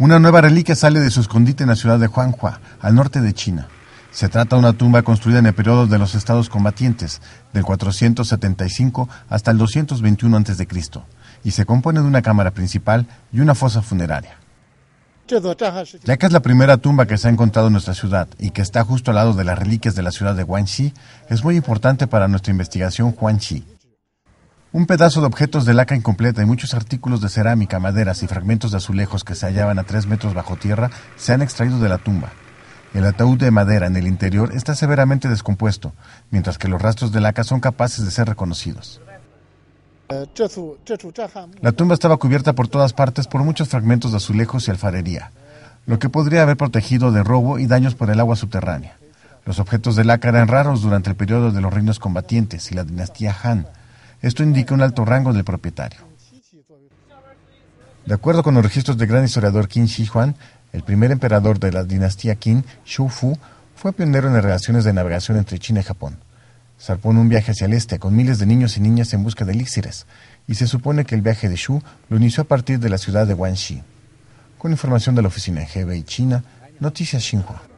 Una nueva reliquia sale de su escondite en la ciudad de Huanghua, al norte de China. Se trata de una tumba construida en el periodo de los estados combatientes, del 475 hasta el 221 a.C., y se compone de una cámara principal y una fosa funeraria. Ya que es la primera tumba que se ha encontrado en nuestra ciudad y que está justo al lado de las reliquias de la ciudad de Guangxi, es muy importante para nuestra investigación Huangxi. Un pedazo de objetos de laca incompleta y muchos artículos de cerámica, maderas y fragmentos de azulejos que se hallaban a tres metros bajo tierra se han extraído de la tumba. El ataúd de madera en el interior está severamente descompuesto, mientras que los rastros de laca son capaces de ser reconocidos. La tumba estaba cubierta por todas partes por muchos fragmentos de azulejos y alfarería, lo que podría haber protegido de robo y daños por el agua subterránea. Los objetos de laca eran raros durante el periodo de los reinos combatientes y la dinastía Han, esto indica un alto rango del propietario. De acuerdo con los registros del gran historiador Qin Shi Huang, el primer emperador de la dinastía Qin, Shu Fu, fue pionero en las relaciones de navegación entre China y Japón. Zarpó en un viaje hacia el este con miles de niños y niñas en busca de elixires, y se supone que el viaje de Shu lo inició a partir de la ciudad de Guangxi. Con información de la oficina GBI China, Noticias Xinhua.